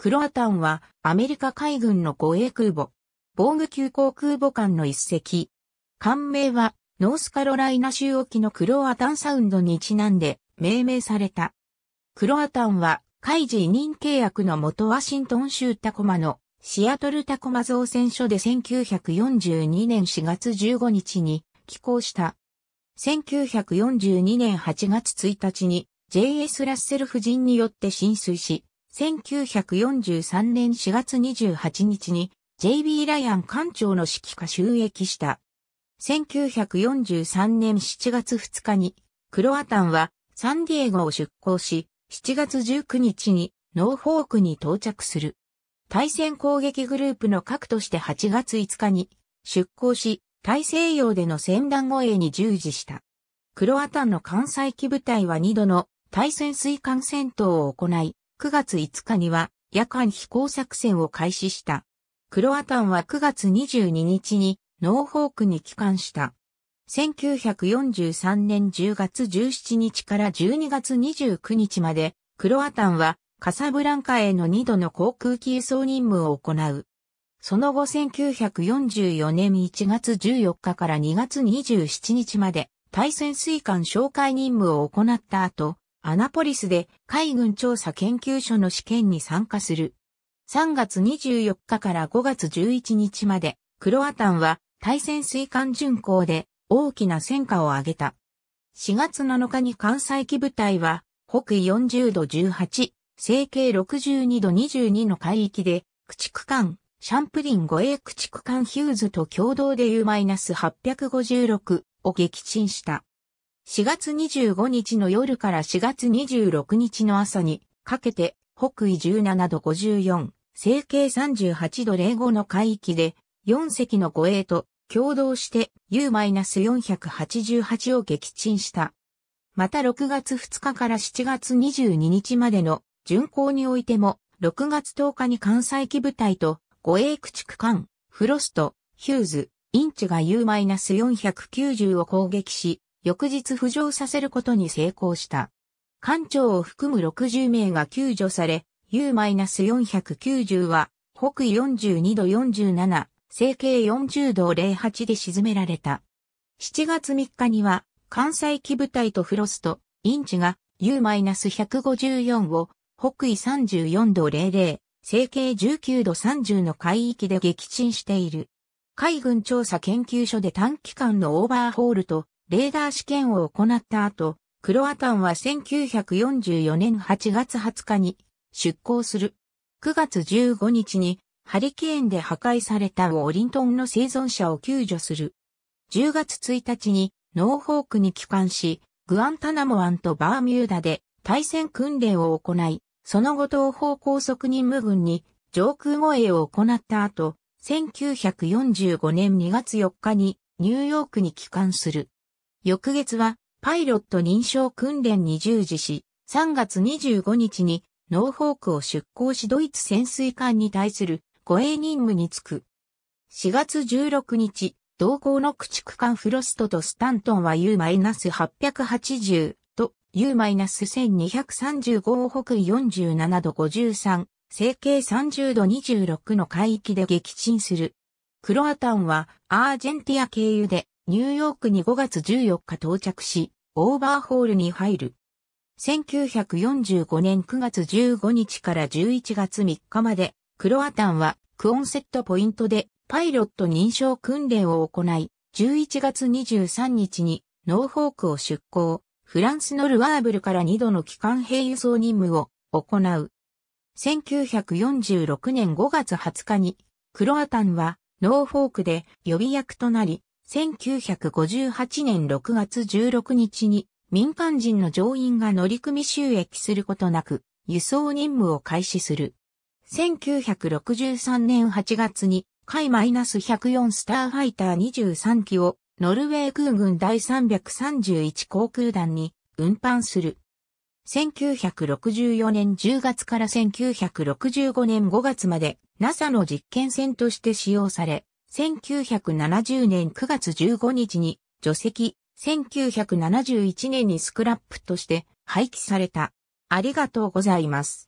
クロアタンはアメリカ海軍の護衛空母、防具急行空母艦の一隻。艦名はノースカロライナ州沖のクロアタンサウンドにちなんで命名された。クロアタンは海事委任契約の元ワシントン州タコマのシアトルタコマ造船所で1942年4月15日に寄港した。1942年8月1日に J.S. ラッセル夫人によって浸水し、1943年4月28日に J.B. ライアン艦長の指揮下収益した。1943年7月2日にクロアタンはサンディエゴを出港し、7月19日にノーフォークに到着する。対戦攻撃グループの核として8月5日に出港し、大西洋での戦団護衛に従事した。クロアタンの艦載機部隊は2度の対戦水艦戦闘を行い、9月5日には夜間飛行作戦を開始した。クロアタンは9月22日にノーホークに帰還した。1943年10月17日から12月29日まで、クロアタンはカサブランカへの2度の航空機輸送任務を行う。その後1944年1月14日から2月27日まで対潜水艦紹介任務を行った後、アナポリスで海軍調査研究所の試験に参加する。3月24日から5月11日まで、クロアタンは対潜水艦巡航で大きな戦果を上げた。4月7日に関西機部隊は、北緯40度18、西経62度22の海域で、駆逐艦、シャンプリン護衛駆逐艦ヒューズと共同で U-856 を撃沈した。4月25日の夜から4月26日の朝にかけて北緯17度54、西経38度05の海域で4隻の護衛と共同して U-488 を撃沈した。また6月2日から7月22日までの巡航においても6月10日に関西機部隊と護衛駆逐艦、フロスト、ヒューズ、インチが U-490 を攻撃し、翌日浮上させることに成功した。艦長を含む60名が救助され、U-490 は北緯42度47、西経40度08で沈められた。7月3日には、関西機部隊とフロスト、インチが U-154 を北緯34度00、西経19度30の海域で撃沈している。海軍調査研究所で短期間のオーバーホールとレーダー試験を行った後、クロアタンは1944年8月20日に出港する。9月15日にハリケーンで破壊されたウォリントンの生存者を救助する。10月1日にノーホークに帰還し、グアンタナモアンとバーミューダで対戦訓練を行い、その後東方高速任務軍に上空護衛を行った後、1945年2月4日にニューヨークに帰還する。翌月はパイロット認証訓練に従事し、3月25日にノーフォークを出港しドイツ潜水艦に対する護衛任務に就く。4月16日、同行の駆逐艦フロストとスタントンは U-880 と U-1235 を北緯47度53、整形30度26の海域で撃沈する。クロアタンはアージェンティア経由でニューヨークに5月14日到着し、オーバーホールに入る。1945年9月15日から11月3日まで、クロアタンはクオンセットポイントでパイロット認証訓練を行い、11月23日にノーフォークを出港、フランスのルワーブルから2度の機関兵輸送任務を行う。1946年5月20日に、クロアタンはノーフォークで予備役となり、1958年6月16日に民間人の乗員が乗組収益することなく輸送任務を開始する。1963年8月に海 -104 スターファイター23機をノルウェー空軍第331航空団に運搬する。1964年10月から1965年5月まで NASA の実験船として使用され、1970年9月15日に除籍、1971年にスクラップとして廃棄された。ありがとうございます。